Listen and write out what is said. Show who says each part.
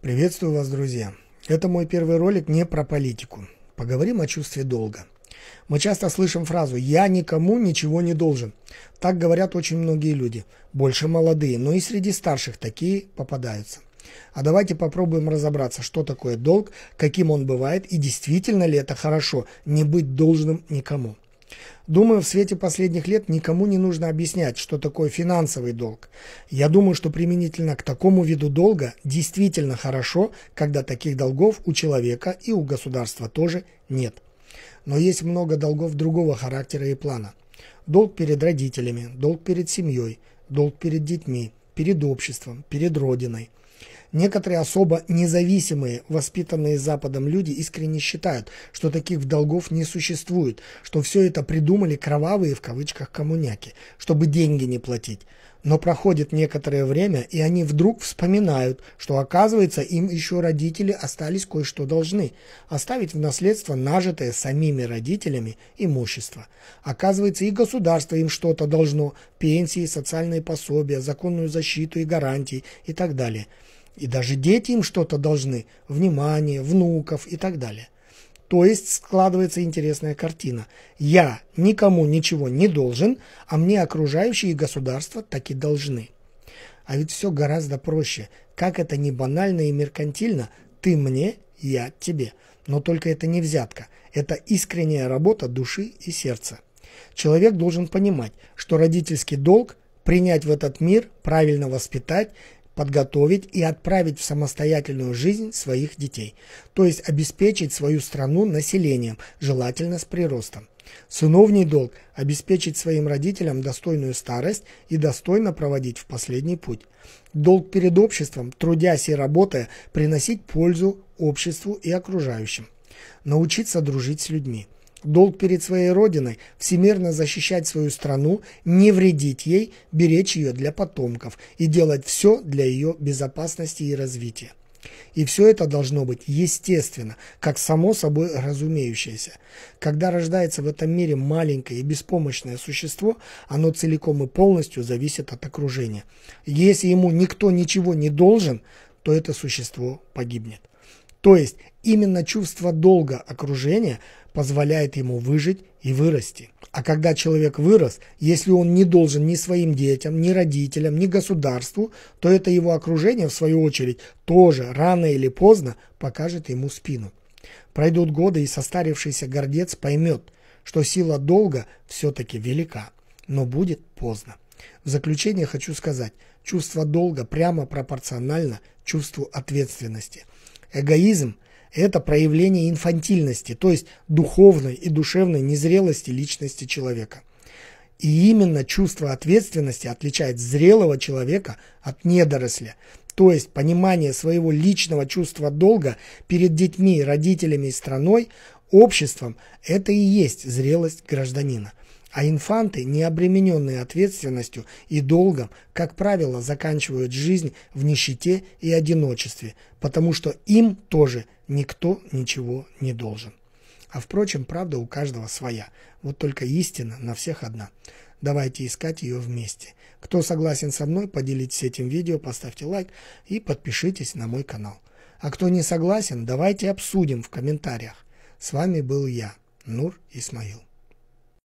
Speaker 1: Приветствую вас, друзья! Это мой первый ролик не про политику. Поговорим о чувстве долга. Мы часто слышим фразу «я никому ничего не должен». Так говорят очень многие люди, больше молодые, но и среди старших такие попадаются. А давайте попробуем разобраться, что такое долг, каким он бывает и действительно ли это хорошо не быть должным никому. Думаю, в свете последних лет никому не нужно объяснять, что такое финансовый долг. Я думаю, что применительно к такому виду долга действительно хорошо, когда таких долгов у человека и у государства тоже нет. Но есть много долгов другого характера и плана. Долг перед родителями, долг перед семьей, долг перед детьми, перед обществом, перед родиной – Некоторые особо независимые, воспитанные Западом люди искренне считают, что таких долгов не существует, что все это придумали кровавые в кавычках коммуняки, чтобы деньги не платить. Но проходит некоторое время, и они вдруг вспоминают, что, оказывается, им еще родители остались кое-что должны – оставить в наследство нажитое самими родителями имущество. Оказывается, и государство им что-то должно – пенсии, социальные пособия, законную защиту и гарантии и так далее – и даже дети им что-то должны, внимание, внуков и так далее. То есть складывается интересная картина. Я никому ничего не должен, а мне окружающие государства таки должны. А ведь все гораздо проще. Как это не банально и меркантильно, ты мне, я тебе. Но только это не взятка. Это искренняя работа души и сердца. Человек должен понимать, что родительский долг – принять в этот мир, правильно воспитать, подготовить и отправить в самостоятельную жизнь своих детей, то есть обеспечить свою страну населением, желательно с приростом. Сыновний долг – обеспечить своим родителям достойную старость и достойно проводить в последний путь. Долг перед обществом, трудясь и работая, приносить пользу обществу и окружающим. Научиться дружить с людьми – Долг перед своей родиной – всемирно защищать свою страну, не вредить ей, беречь ее для потомков и делать все для ее безопасности и развития. И все это должно быть естественно, как само собой разумеющееся. Когда рождается в этом мире маленькое и беспомощное существо, оно целиком и полностью зависит от окружения. Если ему никто ничего не должен, то это существо погибнет. То есть именно чувство долга окружения позволяет ему выжить и вырасти. А когда человек вырос, если он не должен ни своим детям, ни родителям, ни государству, то это его окружение, в свою очередь, тоже рано или поздно покажет ему спину. Пройдут годы, и состарившийся гордец поймет, что сила долга все-таки велика, но будет поздно. В заключение хочу сказать, чувство долга прямо пропорционально чувству ответственности. Эгоизм – это проявление инфантильности, то есть духовной и душевной незрелости личности человека. И именно чувство ответственности отличает зрелого человека от недоросля, то есть понимание своего личного чувства долга перед детьми, родителями и страной, обществом – это и есть зрелость гражданина. А инфанты, не обремененные ответственностью и долгом, как правило, заканчивают жизнь в нищете и одиночестве, потому что им тоже никто ничего не должен. А впрочем, правда у каждого своя. Вот только истина на всех одна. Давайте искать ее вместе. Кто согласен со мной, поделитесь этим видео, поставьте лайк и подпишитесь на мой канал. А кто не согласен, давайте обсудим в комментариях. С вами был я, Нур Исмаил.